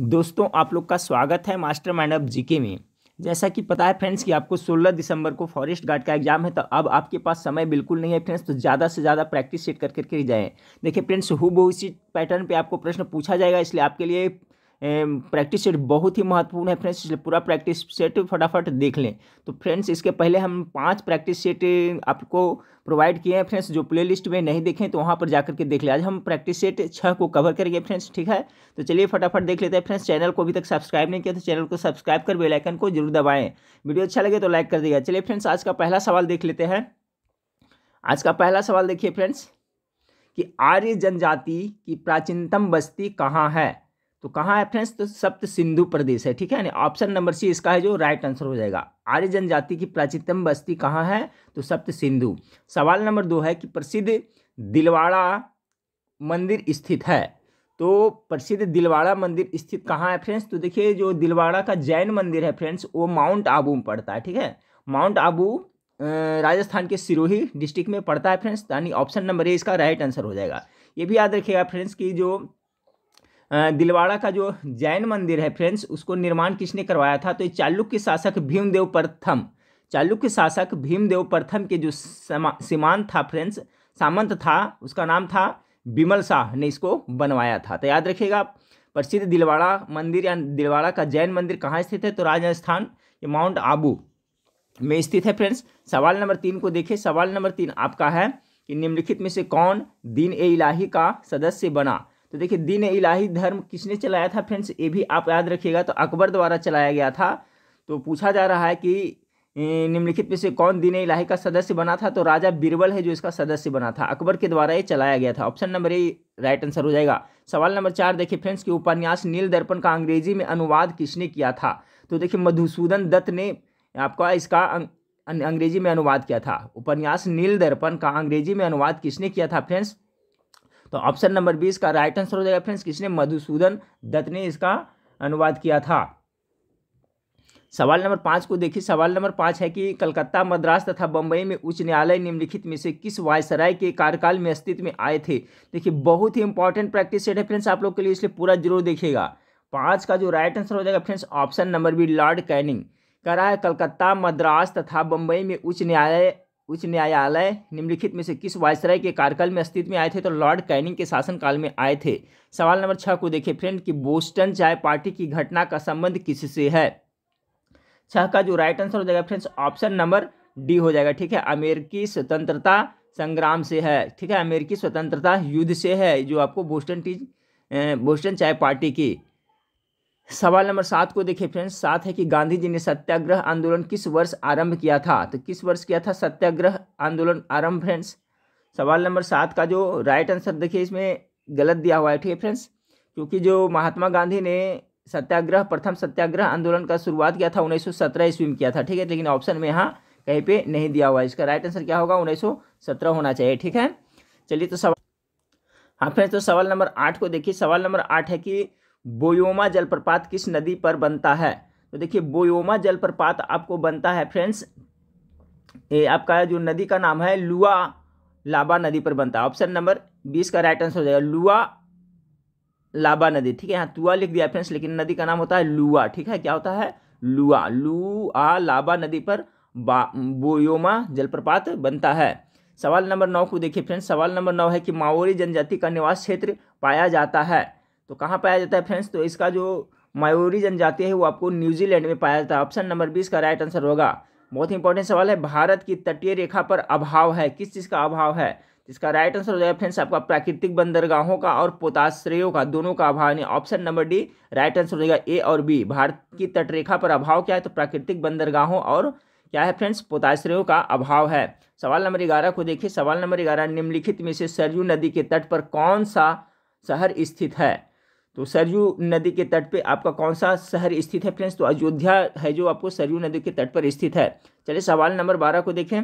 दोस्तों आप लोग का स्वागत है मास्टर माइंड ऑफ जीके में जैसा कि पता है फ्रेंड्स कि आपको 16 दिसंबर को फॉरेस्ट गार्ड का एग्जाम है तो अब आपके पास समय बिल्कुल नहीं है फ्रेंड्स तो ज़्यादा से ज़्यादा प्रैक्टिस सेट कर करके जाएँ देखिए फ्रेंड्स हु इसी पैटर्न पर आपको प्रश्न पूछा जाएगा इसलिए आपके लिए प्रैक्टिस सेट बहुत ही महत्वपूर्ण है फ्रेंड्स इसलिए पूरा प्रैक्टिस सेट फटाफट देख लें तो फ्रेंड्स इसके पहले हम पांच प्रैक्टिस सेट आपको प्रोवाइड किए हैं फ्रेंड्स जो प्ले लिस्ट में नहीं देखें तो वहाँ पर जाकर के देख लें आज हम प्रैक्टिस सेट छः को कवर करेंगे फ्रेंड्स ठीक है तो चलिए फटाफट देख लेते हैं फ्रेंड्स चैनल को अभी तक सब्सक्राइब नहीं किया तो चैनल को सब्सक्राइब कर बेलाइकन को जरूर दबाएँ वीडियो अच्छा लगे तो लाइक कर देगा चलिए फ्रेंड्स आज का पहला सवाल देख लेते हैं आज का पहला सवाल देखिए फ्रेंड्स कि आर्य जनजाति की प्राचीनतम बस्ती कहाँ है तो कहाँ है फ्रेंड्स तो सप्त सिंधु प्रदेश है ठीक है ऑप्शन नंबर सी इसका है जो राइट आंसर हो जाएगा आर्य जनजाति की प्राचीनतम बस्ती कहाँ है तो सप्त सिंधु सवाल नंबर दो है कि प्रसिद्ध दिलवाड़ा मंदिर स्थित है तो प्रसिद्ध दिलवाड़ा मंदिर स्थित कहाँ है फ्रेंड्स तो देखिए जो दिलवाड़ा का जैन मंदिर है फ्रेंड्स वो माउंट आबू में पड़ता है ठीक है माउंट आबू राजस्थान के सिरोही डिस्ट्रिक्ट में पड़ता है फ्रेंड्स यानी ऑप्शन नंबर ए इसका राइट आंसर हो जाएगा ये भी याद रखिएगा फ्रेंड्स कि जो दिलवाड़ा का जो जैन मंदिर है फ्रेंड्स उसको निर्माण किसने करवाया था तो ये चालुक्य शासक भीमदेव प्रथम चालुक्य शासक भीमदेव प्रथम के जो सीमांत था फ्रेंड्स सामंत था उसका नाम था बिमल शाह ने इसको बनवाया था तो याद रखिएगा प्रसिद्ध दिलवाड़ा मंदिर या दिलवाड़ा का जैन मंदिर कहाँ स्थित है तो राजस्थान ये माउंट आबू में स्थित है फ्रेंड्स सवाल नंबर तीन को देखिए सवाल नंबर तीन आपका है कि निम्नलिखित में से कौन दीन ए इलाही का सदस्य बना तो देखिए दीन इलाही धर्म किसने चलाया था फ्रेंड्स ये भी आप याद रखिएगा तो अकबर द्वारा चलाया गया था तो पूछा जा रहा है कि निम्नलिखित में से कौन दीन इलाही का सदस्य बना था तो राजा बीरबल है जो इसका सदस्य बना था अकबर के द्वारा ये चलाया गया था option number A right answer हो जाएगा सवाल नंबर चार देखिए फ्रेंड्स कि उपन्यास नील दर्पण का अंग्रेजी में अनुवाद किसने किया था तो देखिए मधुसूदन दत्त ने आपका इसका अंग्रेजी में अनुवाद किया था उपन्यास नील दर्पण का अंग्रेजी में अनुवाद किसने किया था फ्रेंड्स तो ऑप्शन नंबर बीस का राइट आंसर हो जाएगा फ्रेंड्स किसने मधुसूदन दत्त ने इसका अनुवाद किया था सवाल नंबर पाँच को देखिए सवाल नंबर पाँच है कि कलकत्ता मद्रास तथा बम्बई में उच्च न्यायालय निम्नलिखित में से किस वायसराय के कार्यकाल में अस्तित्व में आए थे देखिए बहुत ही इंपॉर्टेंट प्रैक्टिस सेट है फ्रेंड्स आप लोग के लिए इसलिए पूरा जरूर देखिएगा पाँच का जो राइट आंसर हो जाएगा friends option number B Lord Canning रहा है कलकत्ता मद्रास तथा बम्बई में उच्च न्यायालय उच्च न्यायालय निम्नलिखित में से किस वायसराय के कार्यकाल में अस्तित्व में आए थे तो लॉर्ड कैनिंग के शासनकाल में आए थे सवाल नंबर छः को देखिए फ्रेंड कि बोस्टन चाय पार्टी की घटना का संबंध किससे है छह का जो राइट आंसर हो जाएगा फ्रेंड्स ऑप्शन नंबर डी हो जाएगा ठीक है अमेरिकी स्वतंत्रता संग्राम से है ठीक है अमेरिकी स्वतंत्रता युद्ध से है जो आपको बोस्टन टी बोस्टन चाय पार्टी की सवाल नंबर सात को देखिए फ्रेंड्स सात है कि गांधी जी ने सत्याग्रह आंदोलन किस वर्ष आरंभ किया था तो किस वर्ष किया था सत्याग्रह आंदोलन आरंभ फ्रेंड्स सवाल नंबर सात का जो राइट आंसर देखिए इसमें गलत दिया हुआ है ठीक है फ्रेंड्स क्योंकि जो महात्मा गांधी ने सत्याग्रह प्रथम सत्याग्रह आंदोलन का शुरुआत किया था उन्नीस सौ ईस्वी में किया था ठीक है लेकिन ऑप्शन में यहाँ कहीं पर नहीं दिया हुआ है इसका राइट आंसर क्या होगा उन्नीस होना चाहिए ठीक है चलिए तो सवाल हाँ फ्रेंड्स तो सवाल नंबर आठ को देखिए सवाल नंबर आठ है कि बोयोमा जलप्रपात किस नदी पर बनता है तो देखिए बोयोमा जलप्रपात आपको बनता है फ्रेंड्स ये आपका जो नदी का नाम है लुआ लाबा नदी पर बनता है ऑप्शन नंबर बीस का राइट आंसर हो जाएगा लुआ लाबा नदी ठीक है यहाँ तुआ लिख दिया फ्रेंड्स लेकिन नदी का नाम होता है लुआ ठीक है क्या होता है लुआ आ लाबा नदी पर बोयोमा जलप्रपात बनता है सवाल नंबर नौ को देखिए फ्रेंड्स सवाल नंबर नौ है कि माओरी जनजाति का निवास क्षेत्र पाया जाता है तो कहाँ पाया जाता है फ्रेंड्स तो इसका जो मायोरी जनजाति है वो आपको न्यूजीलैंड में पाया जाता है ऑप्शन नंबर बीस का राइट आंसर होगा बहुत ही इंपॉर्टेंट सवाल है भारत की तटीय रेखा पर अभाव है किस चीज़ का अभाव है इसका राइट आंसर हो जाएगा फ्रेंड्स आपका प्राकृतिक बंदरगाहों का और पोताश्रयों का दोनों का अभाव यानी option number D right answer हो जाएगा ए और बी भारत की तटरेखा पर अभाव क्या है तो प्राकृतिक बंदरगाहों और क्या है फ्रेंड्स पोताश्रयों का अभाव है सवाल नंबर ग्यारह को देखिए सवाल नंबर ग्यारह निम्नलिखित में से सरयू नदी के तट पर कौन सा शहर स्थित है तो सरयू नदी के तट पे आपका कौन सा शहर स्थित है फ्रेंड्स तो अयोध्या है जो आपको सरयू नदी के तट पर स्थित है चलिए सवाल नंबर बारह को देखें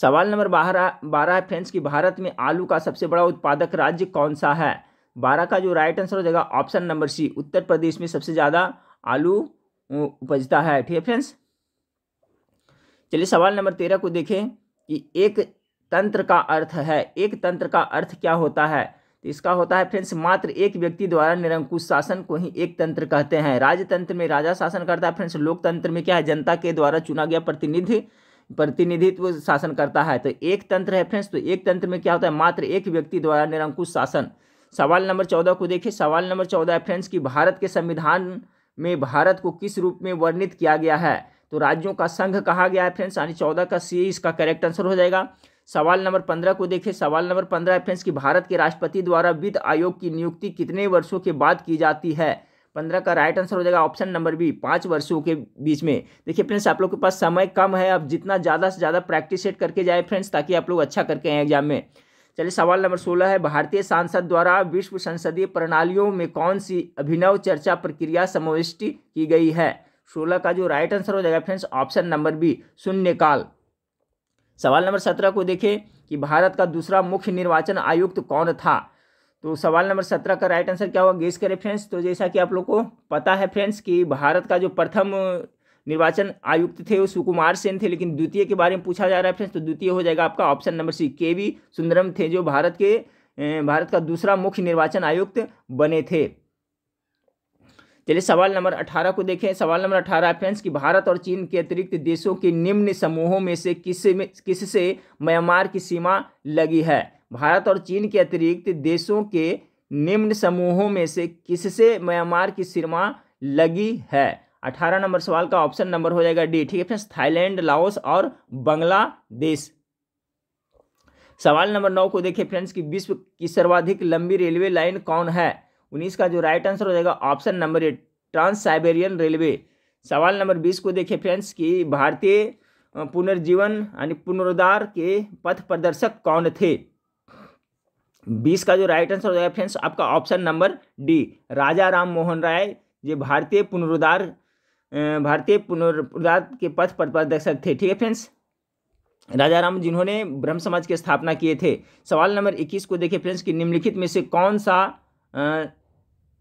सवाल नंबर बारह बारह है फ्रेंड्स कि भारत में आलू का सबसे बड़ा उत्पादक राज्य कौन सा है बारह का जो राइट आंसर हो जाएगा ऑप्शन नंबर सी उत्तर प्रदेश में सबसे ज़्यादा आलू उपजता है ठीक है फ्रेंड्स चलिए सवाल नंबर तेरह को देखें कि एक तंत्र का अर्थ है एक तंत्र का अर्थ क्या होता है इसका होता है फ्रेंड्स मात्र एक व्यक्ति द्वारा निरंकुश शासन को ही एक तंत्र कहते हैं राजतंत्र में राजा शासन करता है फ्रेंड्स लोकतंत्र में क्या है जनता के द्वारा चुना गया प्रतिनिधि प्रतिनिधित्व शासन करता है तो एक तंत्र है फ्रेंड्स तो एक तंत्र में क्या होता है मात्र एक व्यक्ति द्वारा निरंकुश शासन सवाल नंबर चौदह को देखिए सवाल नंबर चौदह है फ्रेंड्स कि भारत के संविधान में भारत को किस रूप में वर्णित किया गया है तो राज्यों का संघ कहा गया है फ्रेंड्स यानी चौदह का सी इसका करेक्ट आंसर हो जाएगा सवाल नंबर पंद्रह को देखिए सवाल नंबर पंद्रह है फ्रेंड्स कि भारत के राष्ट्रपति द्वारा वित्त आयोग की नियुक्ति कितने वर्षों के बाद की जाती है पंद्रह का राइट आंसर हो जाएगा ऑप्शन नंबर बी पाँच वर्षों के बीच में देखिए फ्रेंड्स आप लोग के पास समय कम है आप जितना ज़्यादा से ज़्यादा प्रैक्टिस सेट करके जाए फ्रेंड्स ताकि आप लोग अच्छा करके आए एग्जाम में चलिए सवाल नंबर सोलह है भारतीय सांसद द्वारा विश्व संसदीय प्रणालियों में कौन सी अभिनव चर्चा प्रक्रिया समाविष्ट की गई है सोलह का जो राइट आंसर हो जाएगा फ्रेंड्स ऑप्शन नंबर बी शून्यकाल सवाल नंबर सत्रह को देखें कि भारत का दूसरा मुख्य निर्वाचन आयुक्त कौन था तो सवाल नंबर सत्रह का राइट आंसर क्या होगा गेस करें फ्रेंड्स तो जैसा कि आप लोग को पता है फ्रेंड्स कि भारत का जो प्रथम निर्वाचन आयुक्त थे वो सुकुमार सेन थे लेकिन द्वितीय के बारे में पूछा जा रहा है फ्रेंड्स तो द्वितीय हो जाएगा आपका ऑप्शन नंबर सी के वी सुंदरम थे जो भारत के भारत का दूसरा मुख्य निर्वाचन आयुक्त बने थे चलिए सवाल नंबर अठारह को देखें सवाल नंबर अठारह फ्रेंड्स कि भारत और चीन के अतिरिक्त देशों के निम्न समूहों में से किस में किस म्यांमार की सीमा लगी है भारत और चीन के अतिरिक्त देशों के निम्न समूहों में से किससे म्यांमार की सीमा लगी है अठारह नंबर सवाल का ऑप्शन नंबर हो जाएगा डी ठीक है फ्रेंड्स थाईलैंड लाओस और बांग्लादेश सवाल नंबर नौ को देखें फ्रेंड्स कि विश्व की सर्वाधिक लंबी रेलवे लाइन कौन है उन्नीस का जो राइट आंसर हो जाएगा option number eight trans Siberian railway सवाल नंबर बीस को देखिए फ्रेंड्स कि भारतीय पुनर्जीवन यानी पुनरुद्धार के पथ प्रदर्शक कौन थे बीस का जो राइट आंसर हो जाएगा फ्रेंड्स आपका option number D Raja Ram Mohan Roy ये भारतीय पुनरुद्धार भारतीय पुनरुद्धार के पथ प्रदर्शक थे ठीक है फ्रेंड्स राजा राम जिन्होंने ब्रह्म समाज की स्थापना किए थे सवाल नंबर इक्कीस को देखिए फ्रेंड्स कि निम्नलिखित में से कौन सा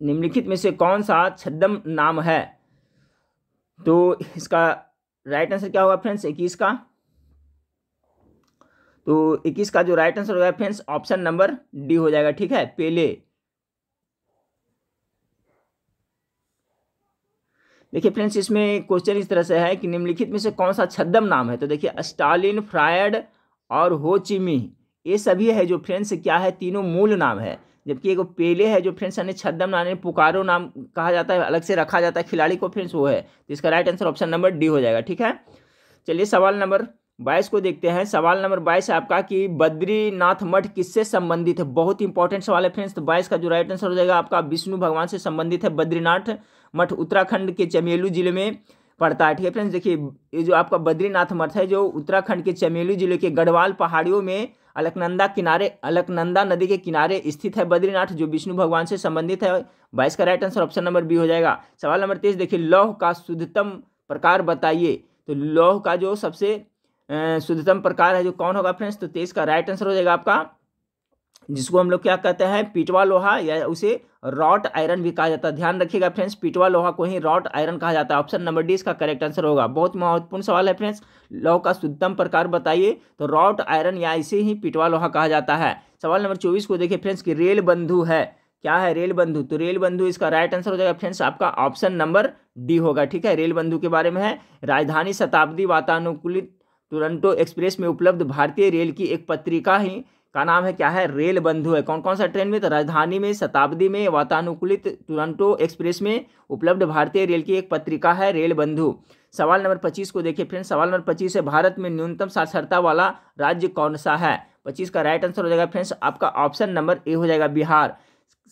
निम्नलिखित में से कौन सा छद्म नाम है तो इसका राइट आंसर क्या होगा फ्रेंड्स इक्कीस का तो इक्कीस का जो राइट आंसर होगा फ्रेंड्स ऑप्शन नंबर डी हो जाएगा ठीक है पेले देखिए फ्रेंड्स इसमें क्वेश्चन इस तरह से है कि निम्नलिखित में से कौन सा छद्म नाम है तो देखिए स्टालिन फ्रायड और हो चिमी ये सभी है जो फ्रेंड्स क्या है तीनों मूल नाम है जबकि एक पेले है जो फ्रेंड्स यानी छद्म नाम पुकारो नाम कहा जाता है अलग से रखा जाता है खिलाड़ी को फ्रेंड्स वो है तो इसका right answer option number D हो जाएगा ठीक है चलिए सवाल नंबर बाईस को देखते हैं सवाल नंबर बाईस आपका कि बद्रीनाथ मठ किससे संबंधित है बहुत इंपॉर्टेंट सवाल है फ्रेंड्स तो बाईस का जो राइट आंसर हो जाएगा आपका विष्णु भगवान से संबंधित है बद्रीनाथ मठ उत्तराखंड के चमेलू जिले में पड़ता है ठीक है फ्रेंड्स देखिए ये जो आपका बद्रीनाथ मठ है जो उत्तराखंड के चमेलू जिले के गढ़वाल पहाड़ियों में अलकनंदा किनारे अलकनंदा नदी के किनारे स्थित है बद्रीनाथ जो विष्णु भगवान से संबंधित है बाईस का right answer option number B हो जाएगा सवाल नंबर तेईस देखिए लौह का शुद्धतम प्रकार बताइए तो लौह का जो सबसे शुद्धतम प्रकार है जो कौन होगा फ्रेंड्स तो तेईस का राइट आंसर हो जाएगा आपका जिसको हम लोग क्या कहते हैं पीटवा लोहा या उसे रॉट आयरन भी कहा जाता है ध्यान रखिएगा फ्रेंड्स पिटवा लोहा को ही रॉट आयरन कहा जाता है ऑप्शन नंबर डी इसका करेक्ट आंसर होगा बहुत महत्वपूर्ण सवाल है फ्रेंड्स लोह का शुद्धम प्रकार बताइए तो रॉट आयरन या इसे ही पिटवा लोहा कहा जाता है सवाल नंबर चौबीस को देखिए फ्रेंड्स की रेल बंधु है क्या है रेल बंधु तो रेल बंधु इसका राइट आंसर हो जाएगा फ्रेंड्स आपका ऑप्शन नंबर डी होगा ठीक है रेल बंधु के बारे में है राजधानी शताब्दी वातानुकूलित टोरंटो एक्सप्रेस में उपलब्ध भारतीय रेल की एक पत्रिका ही का नाम है क्या है रेल बंधु है कौन कौन सा ट्रेन में तो राजधानी में शताब्दी में वातानुकूलित टोरंटो एक्सप्रेस में उपलब्ध भारतीय रेल की एक पत्रिका है रेल बंधु सवाल नंबर पच्चीस को देखिए फ्रेंड्स सवाल नंबर पच्चीस है भारत में न्यूनतम साक्षरता वाला राज्य कौन सा है पच्चीस का राइट आंसर हो जाएगा फ्रेंड्स आपका ऑप्शन नंबर ए हो जाएगा बिहार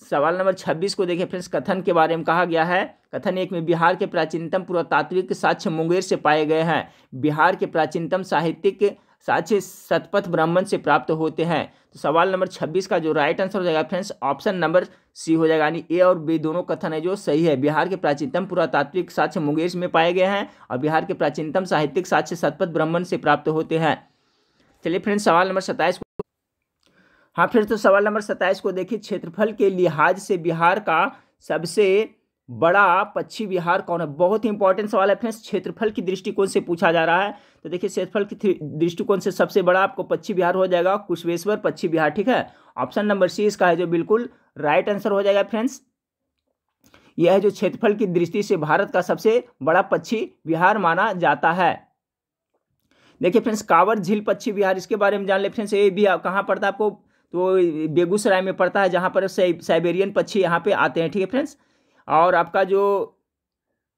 सवाल नंबर छब्बीस को देखिए फ्रेंड्स कथन के बारे में कहा गया है कथन एक में बिहार के प्राचीनतम पुरातात्विक साक्ष्य मुंगेर से पाए गए हैं बिहार के प्राचीनतम साहित्यिक साक्षी सतपथ ब्राह्मण से प्राप्त होते हैं तो सवाल नंबर छब्बीस का जो राइट आंसर हो जाएगा फ्रेंड्स ऑप्शन नंबर सी हो जाएगा यानी ए और बी दोनों कथन है जो सही है बिहार के प्राचीनतम पुरातात्विक साक्ष्य मुंगेश में पाए गए हैं और बिहार के प्राचीनतम साहित्यिक साक्ष्य सतपथ ब्राह्मण से प्राप्त होते हैं चलिए फ्रेंड्स सवाल नंबर सत्ताईस हाँ फिर तो सवाल नंबर सत्ताईस को देखिए क्षेत्रफल के लिहाज से बिहार का सबसे बड़ा पक्षी विहार कौन है बहुत ही इंपॉर्टेंट सवाल है फ्रेंड्स क्षेत्रफल की दृष्टिकोण से पूछा जा रहा है तो देखिए क्षेत्रफल की दृष्टिकोण से सबसे बड़ा आपको पक्षी विहार हो जाएगा कुशवेश्वर पक्षी विहार ठीक है ऑप्शन नंबर सी इसका है जो बिल्कुल राइट आंसर हो जाएगा फ्रेंड्स यह है जो क्षेत्रफल की दृष्टि से भारत का सबसे बड़ा पक्षी विहार माना जाता है देखिए फ्रेंड्स कांवर झील पक्षी विहार इसके बारे में जान ले फ्रेंड्स ये भी कहाँ पड़ता है आपको तो बेगूसराय में पड़ता है जहाँ पर साइबेरियन पक्षी यहाँ पे आते हैं ठीक है फ्रेंड्स और आपका जो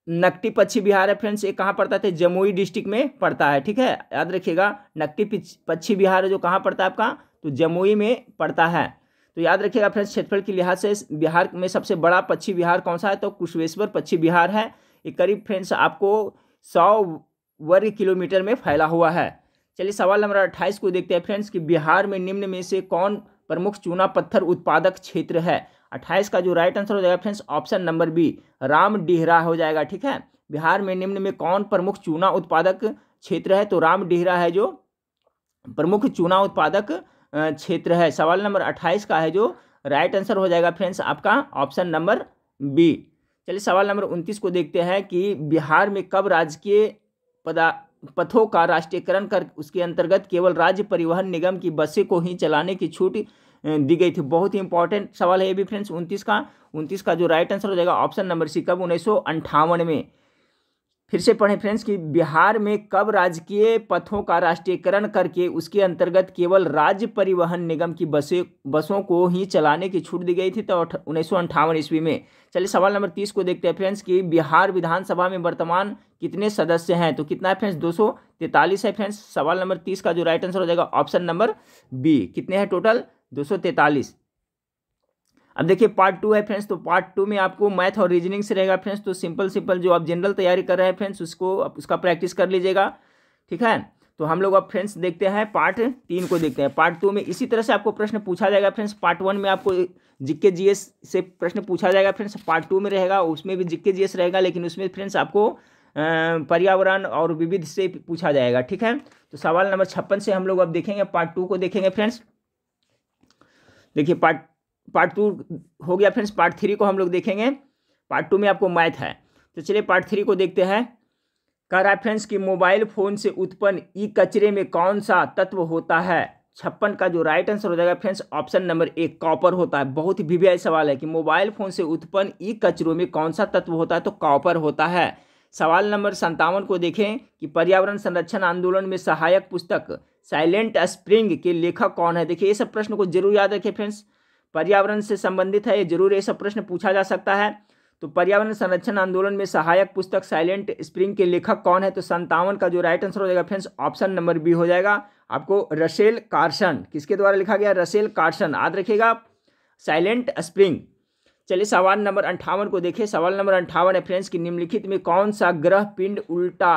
नकटी पक्षी बिहार है फ्रेंड्स ये कहाँ पड़ता है जमुई डिस्ट्रिक्ट में पड़ता है ठीक है याद रखिएगा नकटी पक्षी बिहार जो कहाँ पड़ता है आपका तो जमुई में पड़ता है तो याद रखिएगा फ्रेंड्स क्षेत्रफल के लिहाज से बिहार में सबसे बड़ा पक्षी बिहार कौन सा है तो कुशवेश्वर पक्षी बिहार है ये करीब फ्रेंड्स आपको सौ वर्ग किलोमीटर में फैला हुआ है चलिए सवाल नंबर अट्ठाईस को देखते हैं फ्रेंड्स कि बिहार में निम्न में से कौन प्रमुख चूना पत्थर उत्पादक क्षेत्र है अट्ठाईस का जो राइट आंसर हो जाएगा friends option number B Ram Dihra हो जाएगा ठीक है बिहार में निम्न में कौन प्रमुख चूना उत्पादक क्षेत्र है तो राम डिहरा है जो प्रमुख चूना उत्पादक क्षेत्र है सवाल नंबर अट्ठाईस का है जो राइट आंसर हो जाएगा फ्रेंड्स आपका ऑप्शन नंबर बी चलिए सवाल नंबर उनतीस को देखते हैं कि बिहार में कब राजकीय पदा पथों का राष्ट्रीयकरण कर उसके अंतर्गत केवल राज्य परिवहन निगम की बसें को ही चलाने की छूट दी गई थी बहुत ही इंपॉर्टेंट सवाल है ये भी फ्रेंड्स उनतीस का उनतीस का जो राइट आंसर हो जाएगा ऑप्शन नंबर सी कब उन्नीस में फिर से पढ़ें फ्रेंड्स कि बिहार में कब राजकीय पथों का राष्ट्रीयकरण करके उसके अंतर्गत केवल राज्य परिवहन निगम की बसें बसों को ही चलाने की छूट दी गई थी तो उन्नीस सौ ईस्वी में चलिए सवाल नंबर तीस को देखते हैं फ्रेंड्स कि बिहार विधानसभा में वर्तमान कितने सदस्य हैं तो कितना है फ्रेंड्स दो है फ्रेंड्स सवाल नंबर तीस का जो राइट आंसर हो जाएगा ऑप्शन नंबर बी कितने हैं टोटल दो अब देखिए पार्ट टू है फ्रेंड्स तो पार्ट टू में आपको मैथ और रीजनिंग से रहेगा फ्रेंड्स तो सिंपल सिंपल जो आप जनरल तैयारी कर रहे हैं फ्रेंड्स उसको उसका प्रैक्टिस कर लीजिएगा ठीक है तो हम लोग अब फ्रेंड्स देखते हैं पार्ट तीन को देखते हैं पार्ट टू में इसी तरह से आपको प्रश्न पूछा जाएगा फ्रेंड्स पार्ट वन में आपको जिक्के जीएस से प्रश्न पूछा जाएगा फ्रेंड्स पार्ट टू में रहेगा उसमें भी जिक्के जीएस रहेगा लेकिन उसमें फ्रेंड्स आपको पर्यावरण और विविध से पूछा जाएगा ठीक है तो सवाल नंबर छप्पन से हम लोग अब देखेंगे पार्ट टू को देखेंगे फ्रेंड्स देखिए पार्ट पार्ट टू हो गया फ्रेंड्स पार्ट थ्री को हम लोग देखेंगे पार्ट टू में आपको मैथ है तो चलिए पार्ट थ्री को देखते हैं कह रहा है फ्रेंड्स कि मोबाइल फ़ोन से उत्पन्न ई कचरे में कौन सा तत्व होता है छप्पन का जो राइट आंसर हो जाएगा फ्रेंड्स ऑप्शन नंबर एक कॉपर होता है बहुत ही वीवीआई सवाल है कि मोबाइल फ़ोन से उत्पन्न ई कचरों में कौन सा तत्व होता है तो कॉपर होता है सवाल नंबर संतावन को देखें कि पर्यावरण संरक्षण आंदोलन में सहायक पुस्तक साइलेंट स्प्रिंग के लेखक कौन है देखिए ये सब प्रश्न को जरूर याद रखें फ्रेंड्स पर्यावरण से संबंधित है ये जरूर ये सब प्रश्न पूछा जा सकता है तो पर्यावरण संरक्षण आंदोलन में सहायक पुस्तक साइलेंट स्प्रिंग के लेखक कौन है तो संतावन का जो राइट आंसर हो जाएगा फ्रेंड्स ऑप्शन नंबर बी हो जाएगा आपको रसेल कार्सन किसके द्वारा लिखा गया रसेल कार्सन याद रखिएगा साइलेंट स्प्रिंग चलिए सवाल नंबर अंठावन को देखिए सवाल नंबर अंठावन है फ्रेंड्स कि निम्नलिखित में कौन सा ग्रह पिंड उल्टा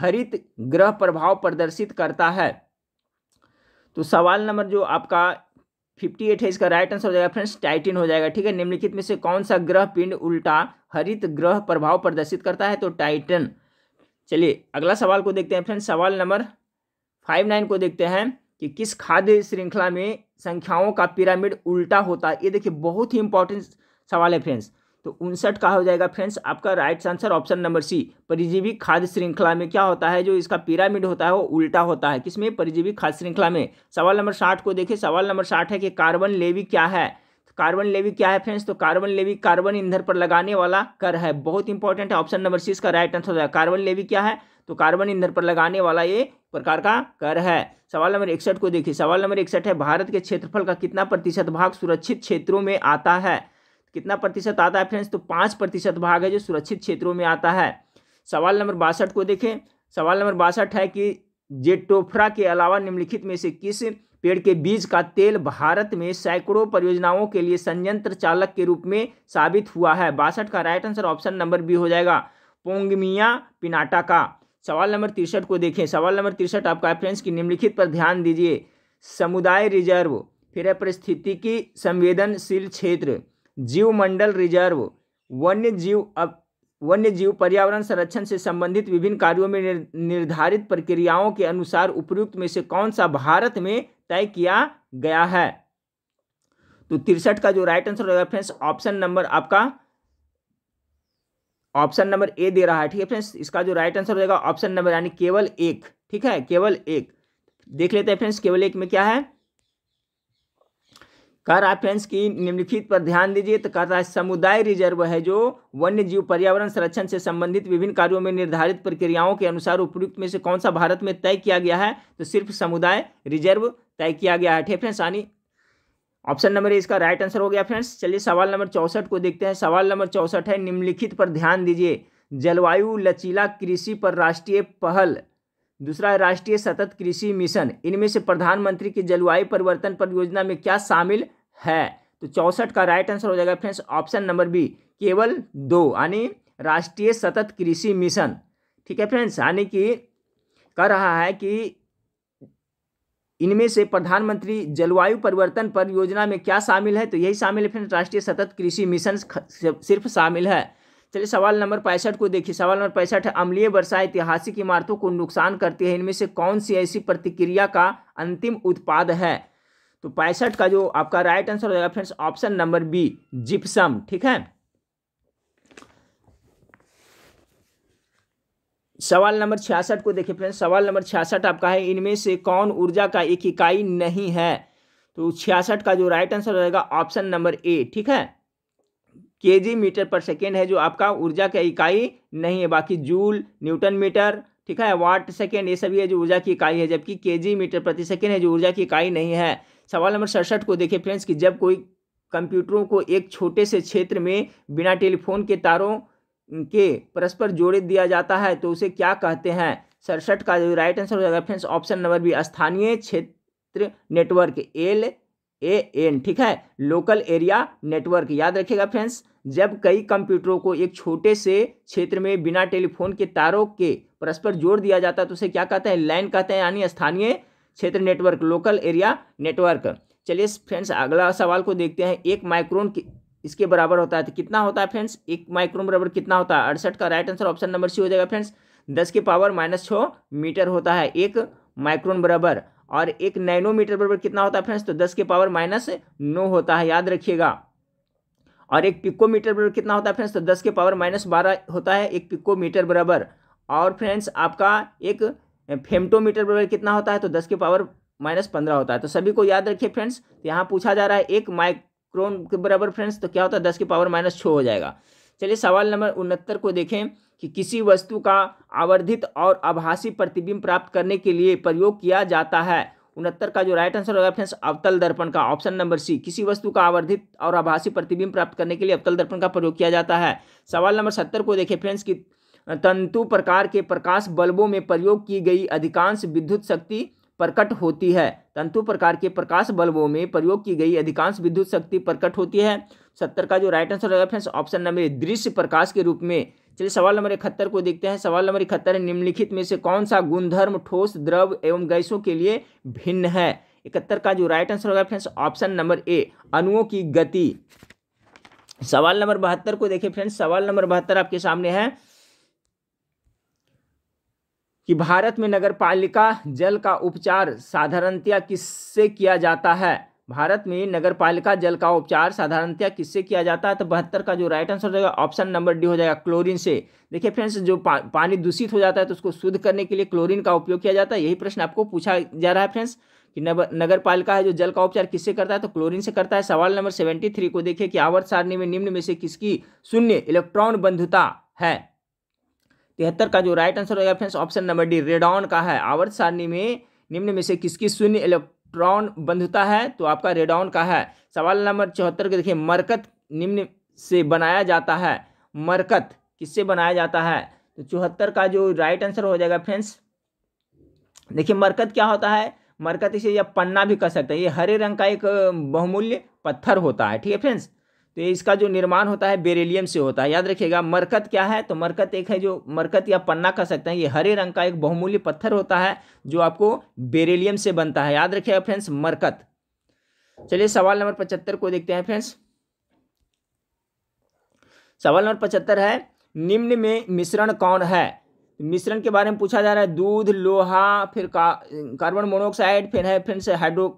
हरित ग्रह प्रभाव प्रदर्शित करता है तो सवाल नंबर जो आपका फिफ्टी एट है इसका राइट आंसर हो जाएगा फ्रेंड्स टाइटिन हो जाएगा ठीक है निम्नलिखित में से कौन सा ग्रह पिंड उल्टा हरित ग्रह प्रभाव प्रदर्शित करता है तो टाइटन चलिए अगला सवाल को देखते हैं फ्रेंड्स सवाल नंबर फाइव नाइन को देखते हैं कि किस खाद्य श्रृंखला में संख्याओं का पिरामिड उल्टा होता है ये देखिए बहुत ही इंपॉर्टेंट सवाल है फ्रेंड्स तो उनसठ का हो जाएगा फ्रेंड्स आपका right answer option number C परिजीवी खाद्य श्रृंखला में क्या होता है जो इसका पिरामिड होता है वो उल्टा होता है किसमें परिजीवी खाद्य श्रृंखला में सवाल नंबर साठ को देखिए सवाल नंबर साठ है कि कार्बन लेवी क्या है कार्बन लेवी क्या है फ्रेंड्स तो कार्बन लेवी कार्बन ईंधन पर लगाने वाला कर है बहुत इंपॉर्टेंट है ऑप्शन नंबर सी इसका राइट आंसर हो जाएगा कार्बन लेवी क्या है तो कार्बन ईंधन पर लगाने वाला ये प्रकार का कर है सवाल नंबर इकसठ को देखिए सवाल नंबर इकसठ है भारत के क्षेत्रफल का कितना प्रतिशत भाग सुरक्षित क्षेत्रों में आता है कितना प्रतिशत आता है फ्रेंड्स तो पाँच प्रतिशत भाग है जो सुरक्षित क्षेत्रों में आता है सवाल नंबर बासठ को देखें सवाल नंबर बासठ है कि जेटोफ्रा के अलावा निम्नलिखित में से किस पेड़ के बीज का तेल भारत में सैकड़ों परियोजनाओं के लिए संयंत्र चालक के रूप में साबित हुआ है बासठ का right answer option number B हो जाएगा पोंगमिया पिनाटा का सवाल नंबर तिरसठ को देखें सवाल नंबर तिरसठ आपका फ्रेंड्स की निम्नलिखित पर ध्यान दीजिए समुदाय रिजर्व फिर है परिस्थितिकी संवेदनशील क्षेत्र जीवमंडल रिजर्व वन्य जीव अब वन्य जीव पर्यावरण संरक्षण से संबंधित विभिन्न कार्यों में निर्धारित प्रक्रियाओं के अनुसार उपयुक्त में से कौन सा भारत में तय किया गया है तो तिरसठ का जो राइट आंसर होगा फ्रेंड्स ऑप्शन नंबर आपका ऑप्शन नंबर ए दे रहा है ठीक है फ्रेंड्स इसका जो राइट आंसर हो जाएगा ऑप्शन नंबर यानी केवल एक ठीक है केवल एक देख लेते हैं फ्रेंड्स केवल एक में क्या है कह रहा है फ्रेंड्स की निम्नलिखित पर ध्यान दीजिए तो रहा है समुदाय रिजर्व है जो वन्य जीव पर्यावरण संरक्षण से संबंधित विभिन्न कार्यों में निर्धारित प्रक्रियाओं के अनुसार उपयुक्त में से कौन सा भारत में तय किया गया है तो सिर्फ समुदाय रिजर्व तय किया गया है ठीक फ्रेंड्स यानी ऑप्शन नंबर इसका राइट आंसर हो गया फ्रेंड्स चलिए सवाल नंबर चौसठ को देखते हैं सवाल नंबर चौसठ है निम्नलिखित पर ध्यान दीजिए जलवायु लचीला कृषि पर राष्ट्रीय पहल दूसरा है राष्ट्रीय सतत कृषि मिशन इनमें से प्रधानमंत्री की जलवायु परिवर्तन परियोजना में क्या शामिल है तो चौसठ का राइट आंसर हो जाएगा फ्रेंड्स ऑप्शन नंबर बी केवल दो यानी राष्ट्रीय सतत कृषि मिशन ठीक है फ्रेंड्स यानी कि कह रहा है कि इनमें से प्रधानमंत्री जलवायु परिवर्तन परियोजना में क्या शामिल है तो यही शामिल है फ्रेंड्स राष्ट्रीय सतत कृषि मिशन सिर्फ शामिल है चलिए सवाल नंबर पैंसठ को देखिए सवाल नंबर पैंसठ है अम्लीय वर्षा ऐतिहासिक इमारतों को नुकसान करती है इनमें से कौन सी ऐसी प्रतिक्रिया का अंतिम उत्पाद है तो पैंसठ का जो आपका राइट आंसर हो जाएगा friends option number B gypsum ठीक है सवाल नंबर छियासठ को देखिए फ्रेंड्स सवाल नंबर छियासठ आपका है इनमें से कौन ऊर्जा का एक इकाई नहीं है तो छियासठ का जो राइट आंसर रहेगा ऑप्शन नंबर ए ठीक है के मीटर पर सेकेंड है जो आपका ऊर्जा का इकाई नहीं है बाकी जूल न्यूटन मीटर ठीक है वाट सेकेंड ये सभी है जो ऊर्जा की इकाई है जबकि के मीटर प्रति सेकेंड है जो ऊर्जा की इकाई नहीं है सवाल नंबर सड़सठ को देखिए फ्रेंड्स कि जब कोई कंप्यूटरों को एक छोटे से क्षेत्र में बिना टेलीफोन के तारों के परस्पर जोड़े दिया जाता है तो उसे क्या कहते हैं सड़सठ का जो राइट आंसर हो जाएगा फ्रेंड्स ऑप्शन नंबर बी स्थानीय क्षेत्र नेटवर्क एल ए एन ठीक है लोकल एरिया नेटवर्क याद रखिएगा फ्रेंड्स जब कई कंप्यूटरों को एक छोटे से क्षेत्र में बिना टेलीफोन के तारों के परस्पर जोड़ दिया जाता है तो उसे क्या कहते हैं लाइन कहते हैं यानी स्थानीय क्षेत्र नेटवर्क लोकल एरिया नेटवर्क चलिए फ्रेंड्स अगला सवाल को देखते हैं एक माइक्रोन इसके बराबर होता है तो कितना होता है फ्रेंड्स एक माइक्रोन बराबर कितना होता है अड़सठ का right answer option number C हो जाएगा फ्रेंड्स दस के पावर माइनस मीटर होता है एक माइक्रोन बराबर और एक नैनोमीटर बराबर कितना होता है फ्रेंड्स तो दस के पावर माइनस नौ होता है याद रखिएगा और एक पिकोमीटर बराबर कितना होता है फ्रेंड्स तो दस के पावर माइनस बारह होता है एक पिकोमीटर बराबर और फ्रेंड्स आपका एक फेमटोमीटर बराबर कितना होता है तो दस के पावर माइनस पंद्रह होता है तो सभी को याद रखिए फ्रेंड्स तो यहाँ पूछा जा रहा है एक माइक्रोन के बराबर फ्रेंड्स तो क्या होता है दस के पावर माइनस छः हो जाएगा चलिए सवाल नंबर उनहत्तर को देखें कि किसी वस्तु का आवर्धित और आभासी प्रतिबिंब प्राप्त करने के लिए प्रयोग किया जाता है उनहत्तर का जो राइट आंसर होगा फ्रेंड्स अवतल दर्पण का ऑप्शन नंबर सी किसी वस्तु का आवर्धित और आभासी प्रतिबिंब प्राप्त करने के लिए अवतल दर्पण का प्रयोग किया जाता है सवाल नंबर सत्तर को देखें फ्रेंड्स कि तंतु प्रकार के प्रकाश बल्बों में प्रयोग की गई अधिकांश विद्युत शक्ति प्रकट होती है तंतु प्रकार के प्रकाश बल्बों में प्रयोग की गई अधिकांश विद्युत शक्ति प्रकट होती है सत्तर का जो राइट आंसर होगा फ्रेंड्स ऑप्शन नंबर दृश्य प्रकाश के रूप में चलिए सवाल नंबर इकहत्तर को देखते हैं सवाल नंबर इकहत्तर है निम्नलिखित में से कौन सा गुणधर्म ठोस द्रव एवं गैसों के लिए भिन्न है इकहत्तर का जो राइट आंसर होगा फ्रेंड्स ऑप्शन नंबर ए अणुओं की गति सवाल नंबर बहत्तर को देखिए फ्रेंड्स सवाल नंबर बहत्तर आपके सामने है कि भारत में नगरपालिका जल का उपचार साधारणतया किससे किया जाता है भारत में नगर पालिका जल का उपचार साधारणतया किससे किया जाता है तो बहत्तर का जो राइट आंसर हो जाएगा ऑप्शन नंबर डी हो जाएगा क्लोरीन से देखिए फ्रेंड्स जो पा, पानी दूषित हो जाता है तो उसको शुद्ध करने के लिए क्लोरीन का उपयोग किया जाता है यही प्रश्न आपको पूछा जा रहा है फ्रेंड्स कि नगर पालिका है जो जल का उपचार किससे करता है तो क्लोरीन से करता है सवाल नंबर सेवेंटी थ्री को देखिए कि आवर्त सारणी में निम्न में से किसकी शून्य इलेक्ट्रॉन बंधुता है तिहत्तर का जो राइट आंसर होगा friends option number D radon का है आवर्त सारणी में निम्न में से किसकी शून्य इलेक्ट्रॉन इलेक्ट्रॉन बंधता है तो आपका रेडॉन का है सवाल नंबर चौहत्तर के देखिए मरकत निम्न से बनाया जाता है मरकत किससे बनाया जाता है तो चौहत्तर का जो राइट आंसर हो जाएगा फ्रेंड्स देखिए मरकत क्या होता है मरकत इसे या पन्ना भी कह सकते हैं ये हरे रंग का एक बहुमूल्य पत्थर होता है ठीक है फ्रेंड्स तो इसका जो निर्माण होता है बेरेलियम से होता है याद रखिएगा मरकत क्या है तो मरकत एक है जो मरकत या पन्ना कह सकते हैं ये हरे रंग का एक बहुमूल्य पत्थर होता है जो आपको बेरेलियम से बनता है याद रखिएगा फ्रेंड्स मरकत चलिए सवाल नंबर पचहत्तर को देखते हैं फ्रेंड्स सवाल नंबर पचहत्तर है निम्न में मिश्रण कौन है मिश्रण के बारे में पूछा जा रहा है दूध लोहा फिर का, कार्बन मोनोऑक्साइड फिर है फ्रेंड्स हाइड्रो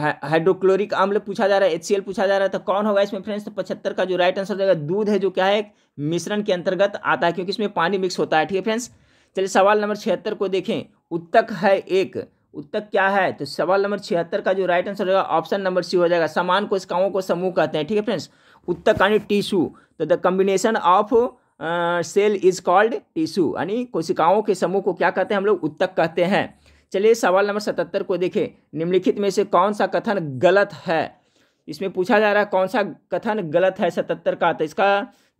हाइड्रोक्लोरिक आम्ल पूछा जा रहा है एच पूछा जा रहा है तो कौन होगा इसमें फ्रेंड्स तो पचहत्तर का जो राइट आंसर देगा दूध है जो क्या है मिश्रण के अंतर्गत आता है क्योंकि इसमें पानी मिक्स होता है ठीक है फ्रेंड्स चलिए सवाल नंबर छिहत्तर को देखें उत्तक है एक उत्तक क्या है तो सवाल नंबर छिहत्तर का जो राइट आंसर होगा ऑप्शन नंबर सी हो जाएगा समान कोशिकाओं को समूह कहते हैं ठीक है फ्रेंड्स उत्तक यानी टिश्यू तो the combination of cell is called tissue यानी कोशिकाओं के समूह को क्या कहते हैं हम लोग उत्तक कहते हैं चलिए सवाल नंबर सतहत्तर को देखें निम्नलिखित में से कौन सा कथन गलत है इसमें पूछा जा रहा है कौन सा कथन गलत है सतहत्तर का तो इसका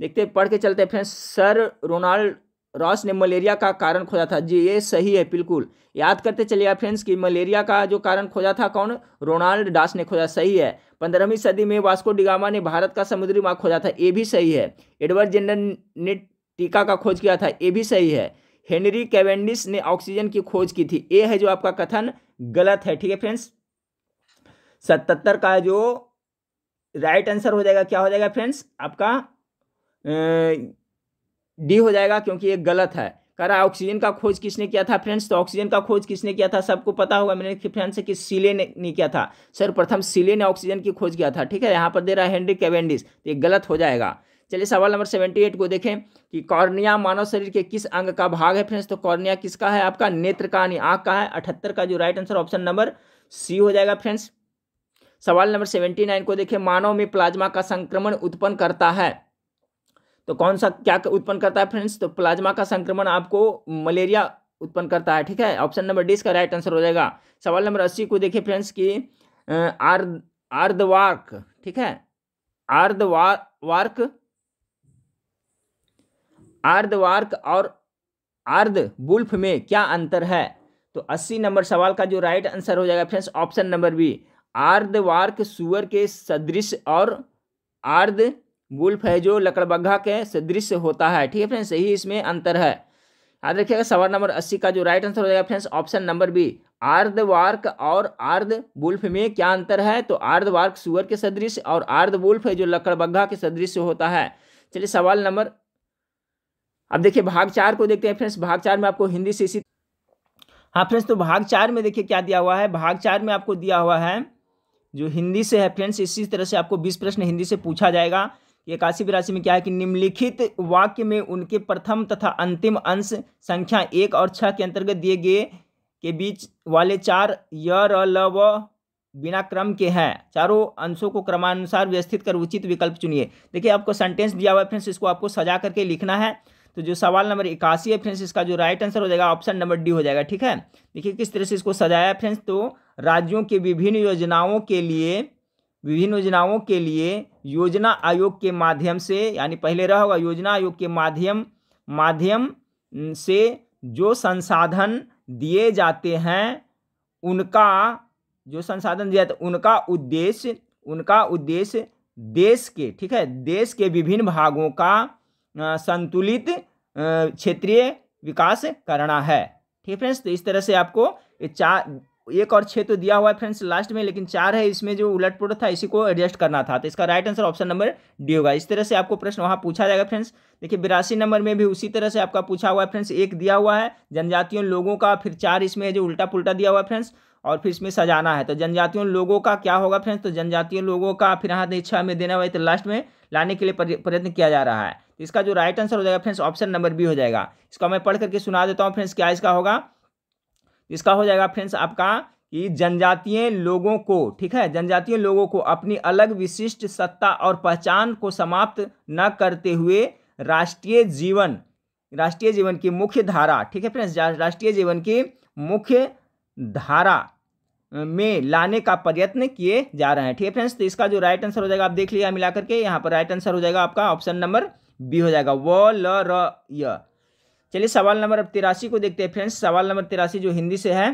देखते पढ़ के चलते फ्रेंड्स सर रोनाल्ड रॉस ने मलेरिया का कारण खोजा था जी ये सही है बिल्कुल याद करते चलिए फ्रेंड्स कि मलेरिया का जो कारण खोजा था कौन रोनाल्ड डास ने खोजा सही है पंद्रहवीं सदी में वास्को डिगामा ने भारत का समुद्री मार्ग खोजा था ये भी सही है एडवर्ड जेंडर ने टीका का खोज किया था ये भी सही है हेनरी कैवेंडिस ने ऑक्सीजन की खोज की थी ए है जो आपका कथन गलत है ठीक है फ्रेंड्स सतहत्तर का जो राइट आंसर हो जाएगा क्या हो जाएगा फ्रेंड्स आपका डी हो जाएगा क्योंकि ये गलत है कह रहा ऑक्सीजन का खोज किसने किया था फ्रेंड्स तो ऑक्सीजन का खोज किसने किया था सबको पता होगा मैंने फ्रेंड्स कि सिले ने नहीं किया था सर्वप्रथम सिले ने ऑक्सीजन की खोज किया था ठीक है यहाँ पर दे रहा है हेनरी कैवेंडिस तो ये गलत हो जाएगा चलिए सवाल नंबर सेवेंटी एट को देखें कि कॉर्निया मानव शरीर के किस अंग का भाग है फ्रेंड्स तो कॉर्निया किसका है आपका नेत्र का यानी आँख का है अठहत्तर का जो right answer option number C हो जाएगा फ्रेंड्स सवाल नंबर सेवेंटी नाइन को देखें मानव में प्लाज्मा का संक्रमण उत्पन्न करता है तो कौन सा क्या उत्पन्न करता है फ्रेंड्स तो प्लाज्मा का संक्रमण आपको मलेरिया उत्पन्न करता है ठीक है ऑप्शन नंबर डी इसका राइट आंसर हो जाएगा सवाल नंबर अस्सी को देखें फ्रेंड्स कि आर्द आर्धवार्क ठीक है वार्क आर्धवार्क और आर्ध बुल्फ में क्या अंतर है तो 80 नंबर सवाल का जो राइट आंसर हो जाएगा friends option number B aardvark सुअर के सदृश और आर्ध बुल्फ है जो लकड़बग्घा के सदृश होता है ठीक है फ्रेंड्स यही इसमें अंतर है याद रखिएगा सवाल नंबर अस्सी का जो राइट आंसर हो जाएगा friends option number B aardvark और आर्ध बुल्फ में क्या अंतर है तो आर्धवार्क सुअर के सदृश और आर्ध बुल्फ है जो लकड़बग्घा के सदृश होता है चलिए सवाल नंबर अब देखिए भाग चार को देखते हैं फ्रेंड्स भाग चार में आपको हिंदी से इसी हाँ फ्रेंड्स तो भाग चार में देखिए क्या दिया हुआ है भाग चार में आपको दिया हुआ है जो हिंदी से है फ्रेंड्स इसी तरह से आपको बीस प्रश्न हिंदी से पूछा जाएगा इक्यासी बिरासी में क्या है कि निम्नलिखित वाक्य में उनके प्रथम तथा अंतिम अंश संख्या एक और छः के अंतर्गत दिए गए के बीच वाले चार य र ल व बिना क्रम के हैं चारों अंशों को क्रमानुसार व्यवस्थित कर उचित विकल्प चुनिए देखिए आपको सेंटेंस दिया हुआ है फ्रेंड्स इसको आपको सजा करके लिखना है तो जो सवाल नंबर इक्यासी है फ्रेंड्स इसका जो राइट आंसर हो जाएगा ऑप्शन नंबर डी हो जाएगा ठीक है देखिए किस तरह से इसको सजाया फ्रेंड्स तो राज्यों के विभिन्न योजनाओं के लिए विभिन्न योजनाओं के लिए योजना आयोग के माध्यम से यानी पहले रहा होगा योजना आयोग के माध्यम माध्यम से जो संसाधन दिए जाते हैं उनका जो संसाधन दिया जाता उनका उद्देश्य उनका उद्देश्य देश के ठीक है देश के विभिन्न भागों का संतुलित क्षेत्रीय विकास करना है ठीक है फ्रेंड्स तो इस तरह से आपको चार एक और छः तो दिया हुआ है फ्रेंड्स लास्ट में लेकिन चार है इसमें जो उलट पुलट था इसी को एडजस्ट करना था तो इसका right answer option number D होगा इस तरह से आपको प्रश्न वहाँ पूछा जाएगा फ्रेंड्स देखिए बिरासी नंबर में भी उसी तरह से आपका पूछा हुआ है फ्रेंड्स एक दिया हुआ है जनजातियों लोगों का फिर चार इसमें जो उल्टा पुलटा दिया हुआ है फ्रेंड्स और फिर इसमें सजाना है तो जनजातियों लोगों का क्या होगा फ्रेंड्स तो जनजातियों लोगों का फिर यहाँ इच्छा में देना हुआ है तो लास्ट में लाने के लिए प्रयत्न किया जा रहा है इसका जो राइट आंसर हो जाएगा फ्रेंड्स ऑप्शन नंबर बी हो जाएगा इसका मैं पढ़ करके सुना देता हूँ फ्रेंड्स क्या इसका होगा इसका हो जाएगा फ्रेंड्स आपका कि जनजातीय लोगों को ठीक है जनजातीय लोगों को अपनी अलग विशिष्ट सत्ता और पहचान को समाप्त न करते हुए राष्ट्रीय जीवन राष्ट्रीय जीवन की मुख्य धारा ठीक है फ्रेंड्स राष्ट्रीय जीवन की मुख्य धारा में लाने का प्रयत्न किए जा रहे हैं ठीक है फ्रेंड्स तो इसका जो राइट आंसर हो जाएगा आप देख लिया मिलाकर के यहाँ पर राइट आंसर हो जाएगा आपका ऑप्शन नंबर बी हो जाएगा व ल र य चलिए सवाल नंबर तिरासी को देखते हैं फ्रेंड्स सवाल नंबर तिरासी जो हिंदी से है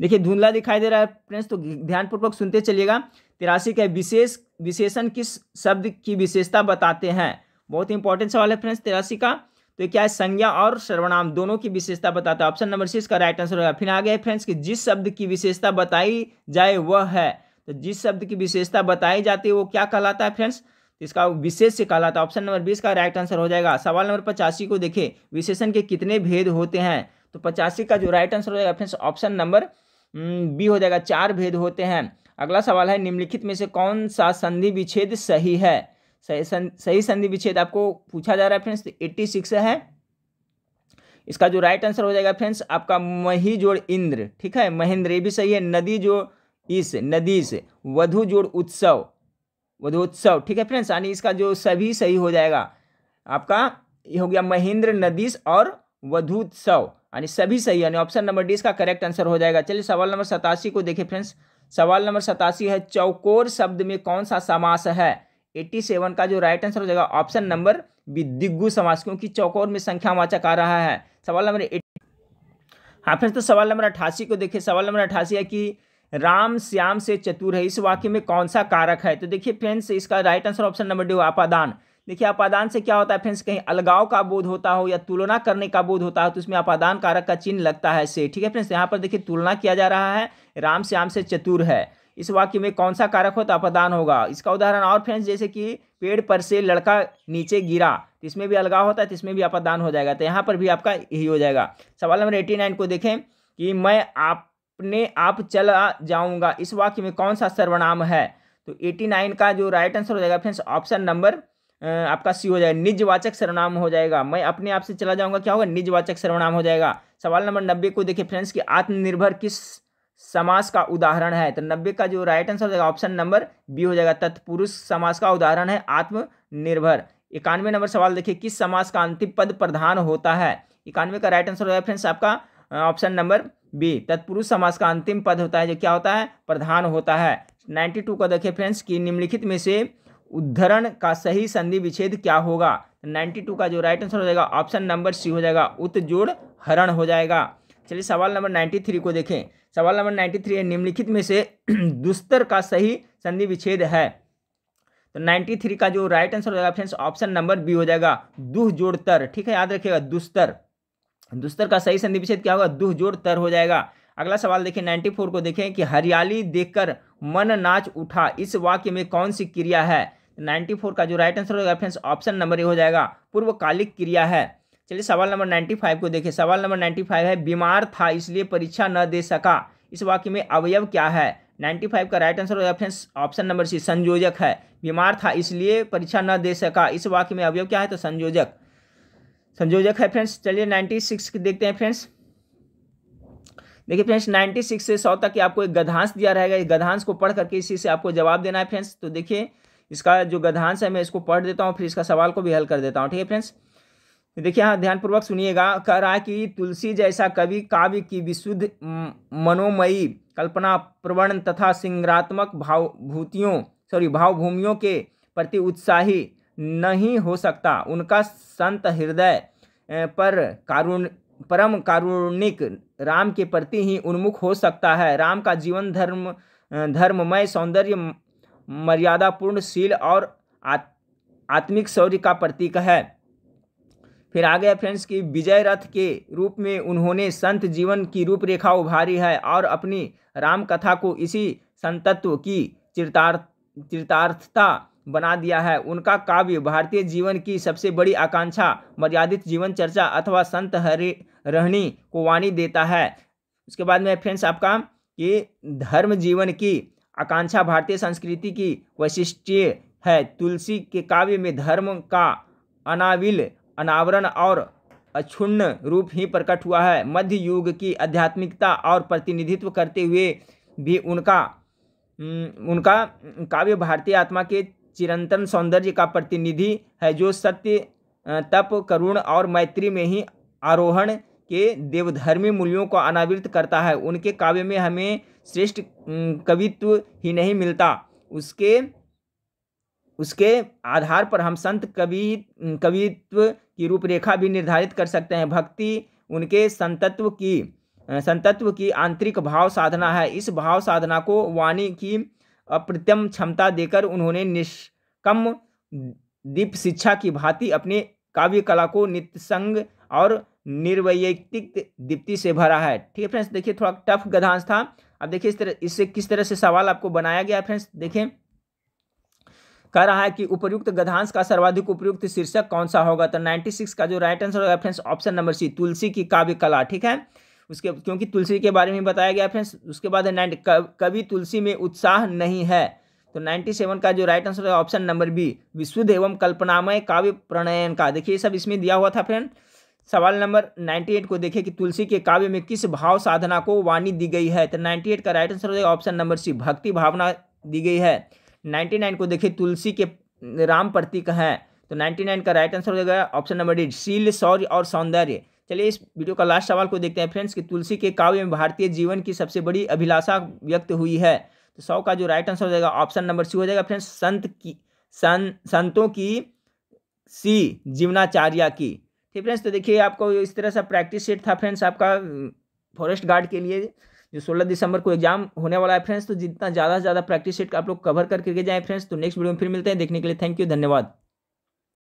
देखिए धुंधला दिखाई दे रहा है फ्रेंड्स तो ध्यानपूर्वक सुनते चलिएगा तिरासी का विशेष विशेषण किस शब्द की विशेषता बताते हैं बहुत इंपॉर्टेंट सवाल है फ्रेंड्स तिरासी का तो क्या है संज्ञा और सर्वनाम दोनों की विशेषता बताता है ऑप्शन नंबर सी इसका राइट आंसर होगा फिर आ गया फ्रेंड्स कि जिस शब्द की विशेषता बताई जाए वह है तो जिस शब्द की विशेषता बताई जाती है वो क्या कहलाता है फ्रेंड्स तो इसका विशेष कहलाता है ऑप्शन नंबर बीस का राइट आंसर हो जाएगा सवाल नंबर पचासी को देखिए विशेषण के कितने भेद होते हैं तो पचासी का जो राइट आंसर हो जाएगा फ्रेंड्स ऑप्शन नंबर बी हो जाएगा चार भेद होते हैं अगला सवाल है निम्नलिखित में से कौन सा संधि विच्छेद सही है सही संधि विच्छेद आपको पूछा जा रहा है फ्रेंड्स तो एट्टी सिक्स है इसका जो राइट आंसर हो जाएगा फ्रेंड्स आपका मही जोड़ इंद्र ठीक है महेंद्र ये भी सही है नदी जोड़ इस नदीस वधु जोड़ उत्सव वधोत्सव ठीक है फ्रेंड्स यानी इसका जो सभी सही हो जाएगा आपका ये हो गया महेंद्र नदीश और वधोत्सव यानी सभी सही यानी ऑप्शन नंबर डी इसका करेक्ट आंसर हो जाएगा चलिए सवाल नंबर सतासी को देखिए फ्रेंड्स सवाल नंबर सतासी है चौकोर शब्द में कौन सा समास है एट्टी सेवन का जो राइट आंसर हो जाएगा ऑप्शन नंबर बी दिग्गु समास क्योंकि चौकोर में संख्यावाचक आ रहा है सवाल नंबर हाँ फ्रेंड्स तो सवाल नंबर अट्ठासी को देखिए सवाल नंबर अट्ठासी है कि राम श्याम से चतुर है इस वाक्य में कौन सा कारक है तो देखिए फ्रेंड्स इसका right answer option number D आपादान देखिए अपादान से क्या होता है फ्रेंड्स कहीं अलगाव का बोध होता हो या तुलना करने का बोध होता हो तो इसमें अपादान कारक का चिन्ह लगता है से ठीक है फ्रेंड्स यहाँ पर देखिए तुलना किया जा रहा है राम श्याम से चतुर है इस वाक्य में कौन सा कारक हो तो अपदान होगा इसका उदाहरण और फ्रेंड्स जैसे कि पेड़ पर से लड़का नीचे गिरा तो इसमें भी अलगाव होता है तो इसमें भी अपदान हो जाएगा तो यहाँ पर भी आपका यही हो जाएगा सवाल नंबर एटी नाइन को देखें कि मैं आप अपने आप चला जाऊंगा इस वाक्य में कौन सा सर्वनाम है तो 89 का जो राइट आंसर हो जाएगा फ्रेंड्स ऑप्शन नंबर आपका सी हो जाएगा निजवाचक सर्वनाम हो जाएगा मैं अपने आप से चला जाऊंगा क्या होगा निजवाचक सर्वनाम हो जाएगा सवाल नंबर नब्बे को देखिए फ्रेंड्स कि आत्मनिर्भर किस समास का उदाहरण है तो नब्बे का जो राइट आंसर हो जाएगा ऑप्शन नंबर बी हो जाएगा तत्पुरुष समास का उदाहरण है आत्मनिर्भर इक्यानवे नंबर सवाल देखिए किस समास का अंतिम पद प्रधान होता है इक्यानवे का राइट आंसर हो जाएगा फ्रेंड्स आपका ऑप्शन नंबर बी तत्पुरुष समाज का अंतिम पद होता है जो क्या होता है प्रधान होता है नाइन्टी टू का देखिए फ्रेंड्स कि निम्नलिखित में से उद्धरण का सही संधि विच्छेद क्या होगा नाइन्टी टू का जो राइट आंसर हो जाएगा ऑप्शन नंबर सी हो जाएगा उत्जोड़ हरण हो जाएगा चलिए सवाल नंबर नाइन्टी थ्री को देखें सवाल नंबर नाइन्टी थ्री है निम्नलिखित में से दुस्तर का सही संधि विच्छेद है तो 93 का जो राइट आंसर हो जाएगा फ्रेंड्स ऑप्शन नंबर बी हो जाएगा दुह जोड़तर ठीक है याद रखिएगा दुस्तर दुस्तर का सही संधि विच्छेद क्या होगा दुह जोड़ तर हो जाएगा अगला सवाल देखिए फोर को देखें कि हरियाली देखकर मन नाच उठा इस वाक्य में कौन सी क्रिया है नाइन्टी फोर का जो राइट आंसर होगा फ्रेंड्स ऑप्शन नंबर ए हो जाएगा पूर्वकालिक क्रिया है चलिए सवाल नंबर नाइन्टी फाइव को देखें सवाल नंबर नाइन्टी फाइव है बीमार था इसलिए परीक्षा न दे सका इस वाक्य में अवयव क्या है नाइन्टी फाइव का राइट आंसर होगा फ्रेंड्स ऑप्शन नंबर सी संयोजक है बीमार था इसलिए परीक्षा न दे सका इस वाक्य में अवयव क्या है तो संयोजक संयोजक है फ्रेंड्स चलिए नाइन्टी सिक्स देखते हैं फ्रेंड्स देखिए फ्रेंड्स 96 से 100 तक आपको एक गधांश दिया रहेगा इस गधांश को पढ़ करके इसी से आपको जवाब देना है फ्रेंड्स तो देखिए इसका जो गधांश है मैं इसको पढ़ देता हूँ फिर इसका सवाल को भी हल कर देता हूँ ठीक है फ्रेंड्स देखिए हाँ ध्यानपूर्वक सुनिएगा कह रहा है कि तुलसी जैसा कवि काव्य की विशुद्ध मनोमयी कल्पना प्रवण तथा सिंगरात्मक भावभूतियों सॉरी भावभूमियों के प्रति उत्साही नहीं हो सकता उनका संत हृदय पर कारुण परम कारुणिक राम के प्रति ही उन्मुख हो सकता है राम का जीवन धर्म धर्ममय सौंदर्य मर्यादापूर्ण शील और आत, आत्मिक शौर्य का प्रतीक है फिर आ गया फ्रेंड्स कि विजय रथ के रूप में उन्होंने संत जीवन की रूपरेखा उभारी है और अपनी राम कथा को इसी संतत्व की चिरतार्थ चिरतार्थता बना दिया है उनका काव्य भारतीय जीवन की सबसे बड़ी आकांक्षा मर्यादित जीवन चर्चा अथवा संत हरि रहनी को वाणी देता है उसके बाद में फ्रेंड्स आपका कि धर्म जीवन की आकांक्षा भारतीय संस्कृति की वैशिष्ट्य है तुलसी के काव्य में धर्म का अनाविल अनावरण और अक्षुण्ण रूप ही प्रकट हुआ है मध्य युग की आध्यात्मिकता और प्रतिनिधित्व करते हुए भी उनका उनका काव्य भारतीय आत्मा के चिरंतन सौंदर्य का प्रतिनिधि है जो सत्य तप करुण और मैत्री में ही आरोहण के देवधर्मी मूल्यों को अनावृत करता है उनके काव्य में हमें श्रेष्ठ कवित्व ही नहीं मिलता उसके उसके आधार पर हम संत कवि कवित्व की रूपरेखा भी निर्धारित कर सकते हैं भक्ति उनके संतत्व की संतत्व की आंतरिक भाव साधना है इस भाव साधना को वाणी की अप्रत्यम क्षमता देकर उन्होंने निष्कम दीप शिक्षा की भांति अपने काव्य कला को नित्यसंग और निर्वैयक्तिक दीप्ति से भरा है ठीक है फ्रेंड्स देखिए थोड़ा टफ गधांश था अब देखिए इस तरह इससे किस तरह से सवाल आपको बनाया गया है फ्रेंड्स देखिए कह रहा है कि उपयुक्त गधांश का सर्वाधिक उपयुक्त शीर्षक कौन सा होगा तो 96 का जो राइट आंसर होगा friends option number C Tulsi की काव्य कला ठीक है उसके क्योंकि तुलसी के बारे में बताया गया फ्रेंड्स उसके बाद है नाइन्टी कभी तुलसी में उत्साह नहीं है तो 97 का जो राइट आंसर है ऑप्शन नंबर बी विशुद्ध एवं कल्पनामय काव्य प्रणयन का देखिए सब इसमें दिया हुआ था फ्रेंड सवाल नंबर 98 को देखिए कि तुलसी के काव्य में किस भाव साधना को वाणी दी गई है तो 98 का राइट आंसर है ऑप्शन नंबर सी भक्ति भावना दी गई है 99 को देखिए तुलसी के राम प्रतीक हैं तो नाइन का राइट आंसर हो जाएगा ऑप्शन नंबर डी शील शौर्य और सौंदर्य चलिए इस वीडियो का लास्ट सवाल को देखते हैं फ्रेंड्स कि तुलसी के काव्य में भारतीय जीवन की सबसे बड़ी अभिलाषा व्यक्त हुई है तो सौ का जो राइट आंसर हो जाएगा ऑप्शन नंबर सी हो जाएगा फ्रेंड्स संत की सं, संतों की सी जीवनाचार्य की ठीक फ्रेंड्स तो देखिए आपको इस तरह सा प्रैक्टिस सेट था फ्रेंड्स आपका फॉरेस्ट गार्ड के लिए जो सोलह दिसंबर को एग्जाम होने वाला है फ्रेंड्स तो जितना ज़्यादा से ज़्यादा प्रैक्टिस सेट आप लोग कवर करके जाएँ फ्रेंड्स तो नेक्स्ट वीडियो में फिर मिलते हैं देखने के लिए थैंक यू धन्यवाद